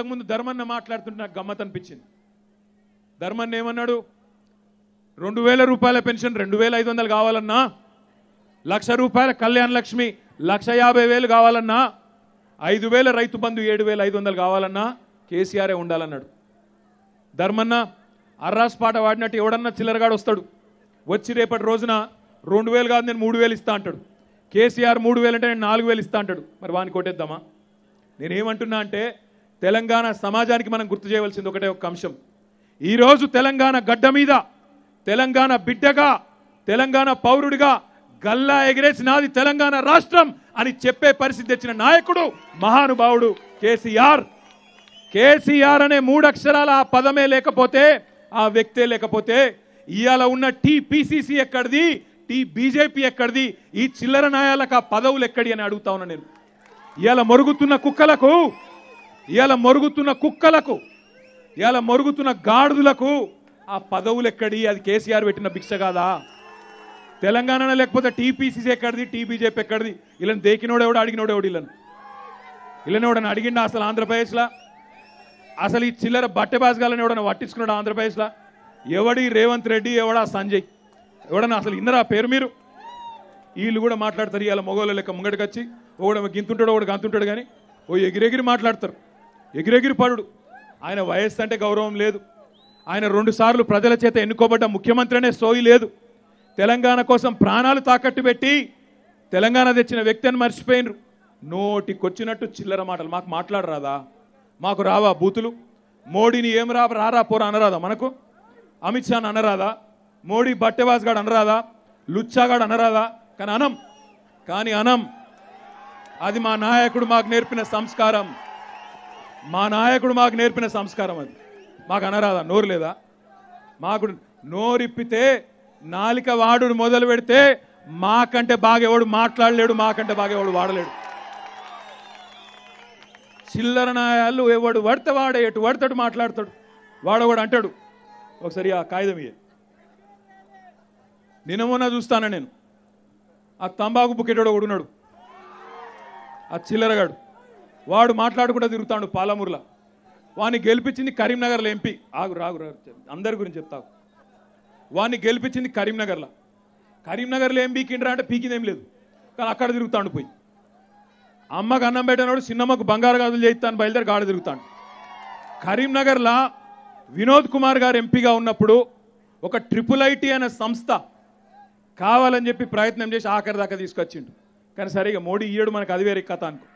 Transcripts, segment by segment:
ఇంతకుముందు ధర్మన్న మాట్లాడుతుంటే నాకు గమ్మత్ అనిపించింది ధర్మన్న ఏమన్నాడు రెండు వేల రూపాయల పెన్షన్ రెండు వేల ఐదు వందలు కావాలన్నా లక్ష రూపాయల కళ్యాణ్ లక్ష్మి లక్ష యాభై వేలు కావాలన్నా ఐదు వేల రైతు బంధు ఏడు వేల ఐదు వందలు కావాలన్నా కేసీఆరే ఉండాలన్నాడు ధర్మన్న అర్రాస్ పాట వాడినట్టు ఎవడన్నా చిల్లరగాడు వస్తాడు వచ్చి రేపటి రోజున రెండు వేలు కాదు నేను మూడు వేలు ఇస్తా అంటాడు కేసీఆర్ మూడు వేలు అంటే నేను నాలుగు వేలు ఇస్తా అంటాడు మరి వాని కొట్టేద్దామా నేనేమంటున్నా అంటే తెలంగాణ సమాజానికి మనం గుర్తు చేయవలసింది ఒకటే ఒక అంశం ఈరోజు తెలంగాణ గడ్డ మీద తెలంగాణ బిడ్డగా తెలంగాణ పౌరుడిగా గల్లా ఎగిరేసి నాది తెలంగాణ రాష్ట్రం అని చెప్పే పరిస్థితి తెచ్చిన నాయకుడు మహానుభావుడు కేసీఆర్ కేసీఆర్ అనే మూడక్షరాల ఆ పదమే లేకపోతే ఆ వ్యక్తే లేకపోతే ఇవాళ ఉన్న టీపీసీసీ ఎక్కడిది టీ బీజేపీ ఎక్కడిది ఈ చిల్లర నాయాలకు ఆ పదవులు ఎక్కడి అని అడుగుతా ఉన్నా నేను ఇవాళ మరుగుతున్న కుక్కలకు ఇవాళ మరుగుతున్న కుక్కలకు ఇవాళ మరుగుతున్న గాడుదులకు ఆ పదవులు ఎక్కడి అది కేసీఆర్ పెట్టిన భిక్ష కాదా తెలంగాణ లేకపోతే టీపీసీసీ ఎక్కడిది టీబీజేపీ ఎక్కడిది ఇలా దేకినోడు ఎవడు అడిగినోడు ఎవడు ఇళ్ళను ఇళ్ళని ఎవడన్నా అడిగిండా అసలు ఆంధ్రప్రదేశ్లో అసలు ఈ చిల్లర బట్ట బాసగాలని ఎవడన్నా పట్టించుకున్నాడు ఆంధ్రప్రదేశ్లో ఎవడి రేవంత్ రెడ్డి ఎవడా సంజయ్ ఎవడన్నా అసలు ఇందరా పేరు మీరు వీళ్ళు కూడా మాట్లాడతారు ఇవాళ మొగోళ్ళ లెక్క ముంగడికి వచ్చి ఒకడు గింతుంటాడు ఒకడు గంతుంటాడు కానీ ఓ ఎగిరెగిరి మాట్లాడతారు ఎగిరెగిరి పరుడు ఆయన వయస్సు అంటే గౌరవం లేదు ఆయన రెండుసార్లు ప్రజల చేత ఎన్నుకోబడ్డ ముఖ్యమంత్రి అనే సోయి లేదు తెలంగాణ కోసం ప్రాణాలు తాకట్టు పెట్టి తెలంగాణ తెచ్చిన వ్యక్తి అని మర్చిపోయినరు నోటికొచ్చినట్టు చిల్లర మాటలు మాకు మాట్లాడరాదా మాకు రావా బూతులు మోడీని ఏం రా రారా పోరా అనరాదా మనకు అమిత్ షాని అనరాదా మోడీ బట్టెబాజ్ గాడు అనరాదా లుచ్చాగాడు అనరాదా కానీ అనం కానీ అనం అది మా నాయకుడు మాకు నేర్పిన సంస్కారం మా నాయకుడు మాకు నేర్పిన సంస్కారం అది మాకు అనరాదా నోరు లేదా మాకు నోరిప్పితే నాలిక వాడు మొదలు పెడితే మాకంటే బాగేవాడు మాట్లాడలేడు మాకంటే బాగేవాడు వాడలేడు చిల్లర నాయాలు ఎవడు పడితే వాడే ఎటు పడతాడు మాట్లాడతాడు వాడవాడు అంటాడు ఒకసారి ఆ కాగితం ఇయ్య నినమోనా చూస్తానా నేను ఆ తంబాకు బుక్కెటోడు ఒకడున్నాడు ఆ చిల్లరగాడు వాడు మాట్లాడుకుంటూ తిరుగుతాడు పాలమూరులో వాడిని గెలిపించింది కరీంనగర్లో ఎంపీ ఆగు రాగు అందరి గురించి చెప్తావు వాడిని గెలిపించింది కరీంనగర్లో కరీంనగర్లో ఎంపీ పీకిండ్రా అంటే పీకిందేం లేదు కానీ అక్కడ తిరుగుతాడు పోయి అమ్మకు అన్నం పెట్టినప్పుడు సినిమాకు బంగారు గాజులు చేయిస్తాను బయలుదేరి గాడ తిరుగుతాడు కరీంనగర్లో వినోద్ కుమార్ గారు ఎంపీగా ఉన్నప్పుడు ఒక ట్రిపుల్ ఐటీ అనే సంస్థ కావాలని చెప్పి ప్రయత్నం చేసి ఆఖరి దాకా తీసుకొచ్చిండు కానీ సరిగా మోడీ ఈయడు మనకు అది వేరే కథ అనుకో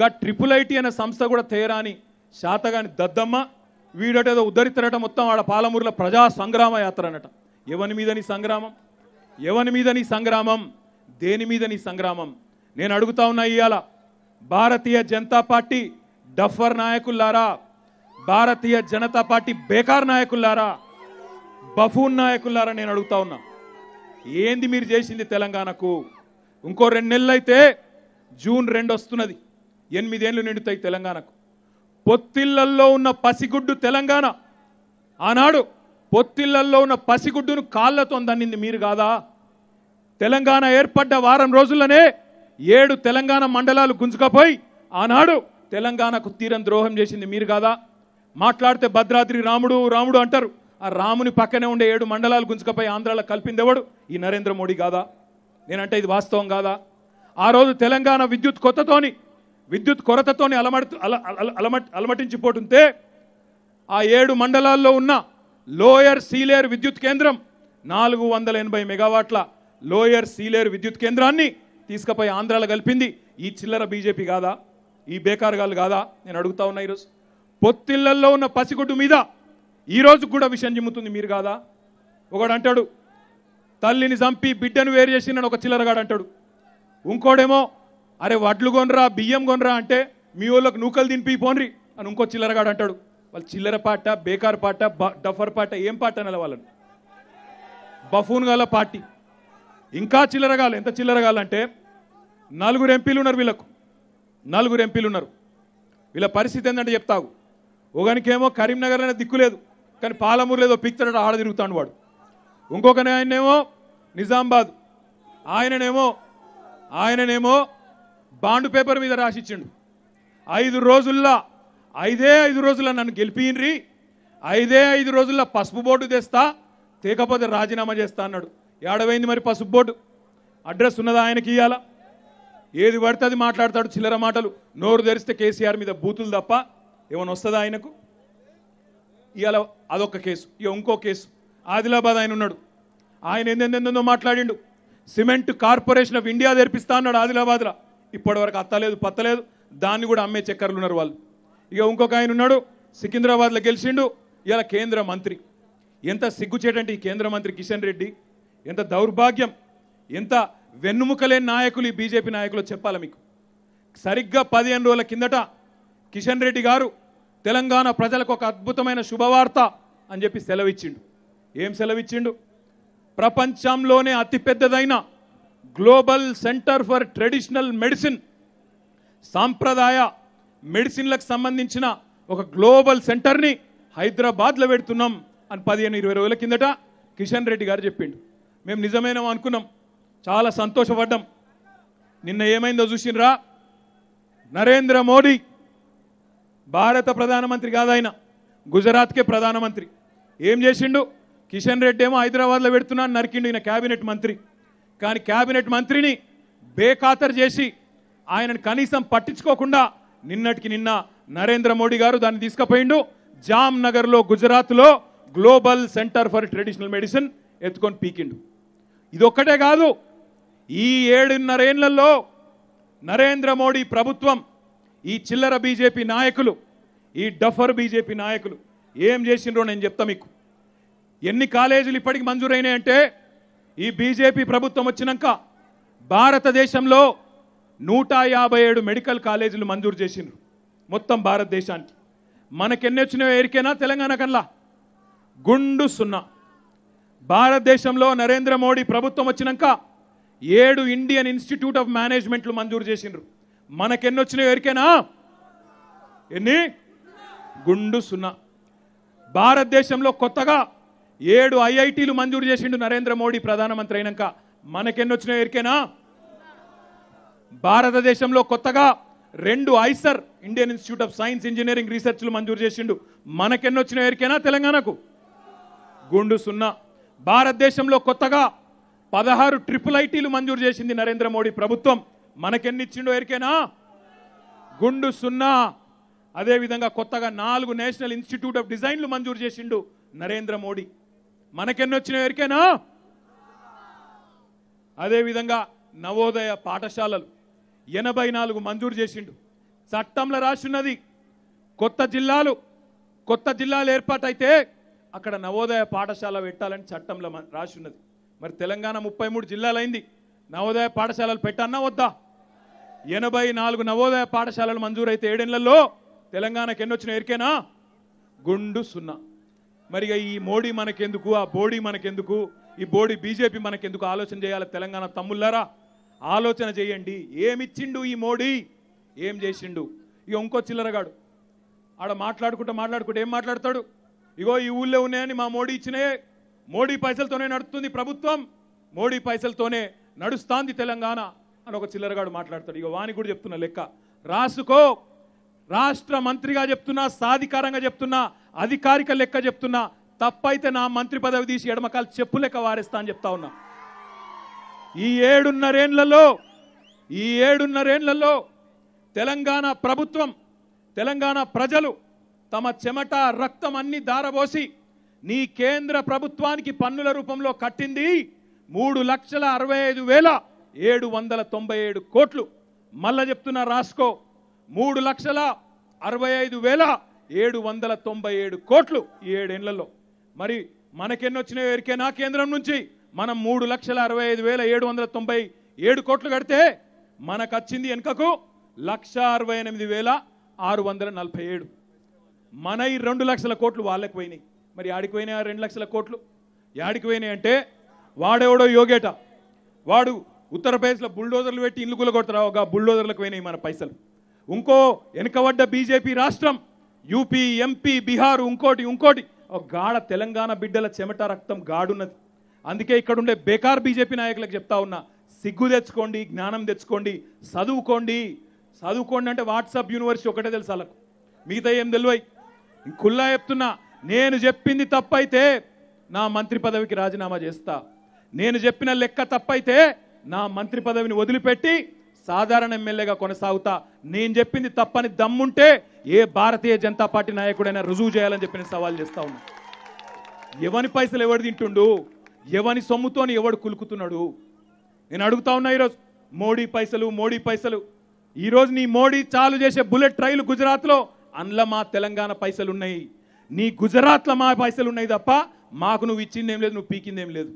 గా ట్రిపుల్ ఐటీ అనే సంస్థ కూడా తేరాని శాతగాని దద్దమ్మ వీడటేదో ఉద్ధరితనట మొత్తం ఆడ పాలమూరులో ప్రజా సంగ్రామ యాత్ర అనట ఎవని మీద నీ సంగ్రామం ఎవని మీద నీ సంగ్రామం దేని మీద నీ సంగ్రామం నేను అడుగుతా ఉన్నా ఇవాళ భారతీయ జనతా పార్టీ డఫర్ నాయకుల్లారా భారతీయ జనతా పార్టీ బేకార్ నాయకుల్లారా బఫూన్ నాయకుల్లారా నేను అడుగుతా ఉన్నా ఏంది మీరు చేసింది తెలంగాణకు ఇంకో రెండు నెలలు అయితే జూన్ రెండు వస్తున్నది ఎనిమిదేళ్లు నిండుతాయి తెలంగాణకు పొత్తిళ్లల్లో ఉన్న పసిగుడ్డు తెలంగాణ ఆనాడు పొత్తిళ్లల్లో ఉన్న పసిగుడ్డును కాళ్ళతో దన్నింది మీరు కాదా తెలంగాణ ఏర్పడ్డ వారం రోజుల్లోనే ఏడు తెలంగాణ మండలాలు గుంజుకపోయి ఆనాడు తెలంగాణకు తీరం ద్రోహం చేసింది మీరు కాదా మాట్లాడితే భద్రాద్రి రాముడు రాముడు అంటారు ఆ రాముని పక్కనే ఉండే ఏడు మండలాలు గుంజుకపోయి ఆంధ్రాలో కలిపిందేవాడు ఈ నరేంద్ర మోడీ కాదా నేనంటే ఇది వాస్తవం కాదా ఆ రోజు తెలంగాణ విద్యుత్ కొత్తతోని విద్యుత్ కొరతతోనే అలమట అల అలమటించిపోతుంటే ఆ ఏడు మండలాల్లో ఉన్న లోయర్ సీలేర్ విద్యుత్ కేంద్రం నాలుగు వందల ఎనభై మెగావాట్ల లోయర్ సీలేర్ విద్యుత్ కేంద్రాన్ని తీసుకుపోయి ఆంధ్రాలో కలిపింది ఈ చిల్లర బీజేపీ కాదా ఈ గారు కాదా నేను అడుగుతా ఉన్నా ఈరోజు పొత్తిళ్లల్లో ఉన్న పసిగుడ్డు మీద ఈరోజు కూడా విషయం చిమ్ముతుంది మీరు కాదా ఒకడు అంటాడు తల్లిని చంపి బిడ్డను వేరు చేసిందని ఒక చిల్లరగాడు అంటాడు ఇంకోడేమో అరే వడ్లు కొనరా బియ్యం కొనరా అంటే మీ వాళ్ళకు నూకలు దినిపి పోన్రి అని ఇంకో చిల్లరగాడు అంటాడు వాళ్ళు చిల్లర పాట బేకార్ పాట డఫర్ పాట ఏం పాట అనాలి వాళ్ళని బఫూన్ గల పార్టీ ఇంకా చిల్లరగాలి ఎంత చిల్లరగాలంటే నలుగురు ఎంపీలు ఉన్నారు వీళ్ళకు నలుగురు ఎంపీలు ఉన్నారు వీళ్ళ పరిస్థితి ఏంటంటే చెప్తావు ఒకనికేమో కరీంనగర్ అనే దిక్కు లేదు కానీ పాలమూరు లేదో పిక్చర్ ఆడ తిరుగుతాడు వాడు ఇంకొకనే ఆయనేమో నిజామాబాద్ ఆయననేమో ఆయననేమో బాండ్ పేపర్ మీద రాసిచ్చిండు ఐదు రోజుల్లో ఐదే ఐదు రోజుల్లో నన్ను గెలిపియినరి ఐదే ఐదు రోజుల్లో పసుపు బోర్డు తెస్తా తేకపోతే రాజీనామా చేస్తా అన్నాడు ఏడవైంది మరి పసుపు బోర్డు అడ్రస్ ఉన్నదా ఆయనకి ఇవ్వాల ఏది పడితే అది మాట్లాడతాడు చిల్లర మాటలు నోరు తెరిస్తే కేసీఆర్ మీద బూతులు తప్ప ఏమైనా వస్తుందా ఆయనకు ఇవాళ అదొక కేసు ఇక ఇంకో కేసు ఆదిలాబాద్ ఆయన ఉన్నాడు ఆయన ఎందెందెందో మాట్లాడిండు సిమెంట్ కార్పొరేషన్ ఆఫ్ ఇండియా తెరిపిస్తా అన్నాడు ఆదిలాబాద్లో ఇప్పటి వరకు అత్తలేదు పత్తలేదు దాన్ని కూడా అమ్మే చక్కర్లు ఉన్నారు వాళ్ళు ఇక ఇంకొక ఆయన ఉన్నాడు సికింద్రాబాద్లో గెలిచిండు ఇలా కేంద్ర మంత్రి ఎంత సిగ్గుచేటంటే ఈ కేంద్ర మంత్రి కిషన్ రెడ్డి ఎంత దౌర్భాగ్యం ఎంత వెన్నుముకలేని నాయకులు ఈ బీజేపీ నాయకులు చెప్పాలి మీకు సరిగ్గా పదిహేను రోజుల కిందట కిషన్ రెడ్డి గారు తెలంగాణ ప్రజలకు ఒక అద్భుతమైన శుభవార్త అని చెప్పి సెలవిచ్చిండు ఏం సెలవిచ్చిండు ప్రపంచంలోనే అతిపెద్దదైన global centre for traditional medicine సాంప్రదాయ మెడిసిన్లకు సంబంధించిన ఒక గ్లోబల్ సెంటర్ని హైదరాబాద్లో పెడుతున్నాం అని పదిహేను ఇరవై రోజుల కిందట కిషన్ రెడ్డి గారు చెప్పిండు మేము నిజమైన అనుకున్నాం చాలా సంతోషపడ్డాం నిన్న ఏమైందో చూసినరా నరేంద్ర మోడీ భారత ప్రధానమంత్రి కాదాయన గుజరాత్కే ప్రధానమంత్రి ఏం చేసిండు కిషన్ రెడ్డి ఏమో హైదరాబాద్లో పెడుతున్నాను నరికిండు ఈయన క్యాబినెట్ మంత్రి కానీ క్యాబినెట్ మంత్రిని బేఖాతరు చేసి ఆయనను కనీసం పట్టించుకోకుండా నిన్నటికి నిన్న నరేంద్ర మోడీ గారు దాన్ని తీసుకుపోయిండు జామ్ నగర్లో గుజరాత్లో global centre for traditional medicine ఎత్తుకొని పీకిండు ఇదొక్కటే కాదు ఈ ఏడున్నరేళ్లలో నరేంద్ర మోడీ ప్రభుత్వం ఈ చిల్లర బీజేపీ నాయకులు ఈ డఫర్ బీజేపీ నాయకులు ఏం చేసిండ్రో నేను చెప్తా మీకు ఎన్ని కాలేజీలు ఇప్పటికి మంజూరైనాయంటే ఈ బీజేపీ ప్రభుత్వం వచ్చినాక భారతదేశంలో నూట యాభై ఏడు మెడికల్ కాలేజీలు మంజూరు చేసిండ్రు మొత్తం భారతదేశానికి మనకెన్ని వచ్చినాయో ఎరికైనా తెలంగాణ కల్లా గుండు సున్నా భారతదేశంలో నరేంద్ర మోడీ ప్రభుత్వం వచ్చినాక ఏడు ఇండియన్ ఇన్స్టిట్యూట్ ఆఫ్ మేనేజ్మెంట్లు మంజూరు చేసిండ్రు మనకెన్ని వచ్చినాయో ఎరికైనా ఎన్ని గుండు సున్నా భారతదేశంలో కొత్తగా ఏడు ఐఐటీలు మంజూరు చేసిండు నరేంద్ర మోడీ ప్రధానమంత్రి అయినాక మనకెన్నొచ్చినాయి ఎరికేనా భారతదేశంలో కొత్తగా రెండు IISER Indian institute of science engineering రీసెర్చ్లు మంజూరు చేసిండు మనకెన్నొచ్చిన ఎరికేనా తెలంగాణకు గుండు సున్నా భారతదేశంలో కొత్తగా పదహారు ట్రిపుల్ ఐటీలు మంజూరు చేసింది నరేంద్ర మోడీ ప్రభుత్వం మనకెన్నిచ్చిండో ఎరికేనా గుండు సున్నా అదేవిధంగా కొత్తగా నాలుగు నేషనల్ ఇన్స్టిట్యూట్ ఆఫ్ డిజైన్లు మంజూరు చేసిండు నరేంద్ర మోడీ మనకెన్నొచ్చిన వచ్చినాయి అదేవిధంగా నవోదయ పాఠశాలలు ఎనభై నాలుగు మంజూరు చేసిండు చట్టంలో రాసున్నది కొత్త జిల్లాలు కొత్త జిల్లాలు ఏర్పాటైతే అక్కడ నవోదయ పాఠశాల పెట్టాలని చట్టంలో రాసున్నది మరి తెలంగాణ ముప్పై మూడు జిల్లాలైంది నవోదయ పాఠశాలలు పెట్టన్నా వద్దా ఎనభై నాలుగు నవోదయ పాఠశాలలు మంజూరైతే ఏడేళ్లలో తెలంగాణకు ఎన్నొచ్చిన ఎరికేనా గుండు సున్నా మరి ఈ మోడీ మనకెందుకు ఆ బోడీ మనకెందుకు ఈ బోడీ బీజేపీ మనకెందుకు ఆలోచన చేయాలి తెలంగాణ తమ్ముళ్ళారా ఆలోచన చేయండి ఏమిచ్చిండు ఈ మోడీ ఏం చేసిండు ఇక ఇంకో చిల్లరగాడు ఆడ మాట్లాడుకుంటూ మాట్లాడుకుంటూ ఏం మాట్లాడతాడు ఇగో ఈ ఊళ్ళో ఉన్నాయని మా మోడీ ఇచ్చినాయే మోడీ పైసలతోనే నడుస్తుంది ప్రభుత్వం మోడీ పైసలతోనే నడుస్తాంది తెలంగాణ అని ఒక చిల్లరగాడు మాట్లాడతాడు ఇక వాణి కూడా చెప్తున్నా లెక్క రాసుకో రాష్ట్ర మంత్రిగా చెప్తున్నా సాధికారంగా చెప్తున్నా అధికారిక లెక్క చెప్తున్నా తప్పైతే నా మంత్రి పదవి తీసి ఎడమకాలు చెప్పు లెక్క వారేస్తా అని చెప్తా ఉన్నా ఈ ఏడున్నరేండ్లలో ఈ ఏడున్నరేండ్లలో తెలంగాణ ప్రభుత్వం తెలంగాణ ప్రజలు తమ చెమట రక్తం అన్ని దారబోసి నీ కేంద్ర ప్రభుత్వానికి పన్నుల రూపంలో కట్టింది మూడు లక్షల అరవై ఐదు వేల ఏడు వందల తొంభై ఏడు కోట్లు మళ్ళా చెప్తున్నా రాసుకో మూడు లక్షల అరవై ఐదు వేల ఏడు వందల తొంభై ఏడు కోట్లు ఈ ఏడేళ్లలో మరి మనకెన్నొచ్చినాయో నా కేంద్రం నుంచి మనం మూడు లక్షల అరవై ఐదు వేల ఏడు వందల తొంభై ఏడు కోట్లు కడితే మనకు వచ్చింది వెనుకకు లక్ష అరవై ఎనిమిది వేల ఆరు వందల నలభై ఏడు మన ఈ రెండు లక్షల కోట్లు వాళ్ళకి పోయినాయి మరి ఆడికి పోయినాయి రెండు లక్షల కోట్లు యాడికి పోయినాయి అంటే వాడెవడో యోగేట వాడు ఉత్తరప్రదేశ్లో బుల్డోజర్లు పెట్టి ఇల్లు కొడతారు ఒక బుల్డోజర్లకు పోయినాయి మన పైసలు ఇంకో వెనుకబడ్డ బీజేపీ రాష్ట్రం యూపీ ఎంపీ బీహార్ ఇంకోటి ఇంకోటి ఒక గాఢ తెలంగాణ బిడ్డల చెమట రక్తం గాడున్నది అందుకే ఇక్కడ ఉండే బేకార్ బీజేపీ నాయకులకు చెప్తా ఉన్నా సిగ్గు తెచ్చుకోండి జ్ఞానం తెచ్చుకోండి చదువుకోండి చదువుకోండి అంటే వాట్సాప్ యూనివర్సిటీ ఒకటే తెలుసు వాళ్ళకు మిగతా ఏం తెలివై కుల్లా చెప్తున్నా నేను చెప్పింది తప్పైతే నా మంత్రి పదవికి రాజీనామా చేస్తా నేను చెప్పిన లెక్క తప్పైతే నా మంత్రి పదవిని వదిలిపెట్టి సాధారణ ఎమ్మెల్యేగా కొనసాగుతా నేను చెప్పింది తప్పని దమ్ముంటే ఏ భారతీయ జనతా పార్టీ నాయకుడైనా రుజువు చేయాలని చెప్పి నేను సవాల్ చేస్తా ఉన్నా ఎవని పైసలు ఎవడు తింటుండు ఎవని సొమ్ముతోని ఎవడు కులుకుతున్నాడు నేను అడుగుతా ఉన్నా ఈరోజు మోడీ పైసలు మోడీ పైసలు ఈరోజు నీ మోడీ చాలు చేసే బుల్లెట్ ట్రైలు గుజరాత్లో అందులో మా తెలంగాణ పైసలు ఉన్నాయి నీ గుజరాత్లో మా పైసలు ఉన్నాయి తప్ప మాకు నువ్వు ఇచ్చిందేం లేదు నువ్వు పీకిందేం లేదు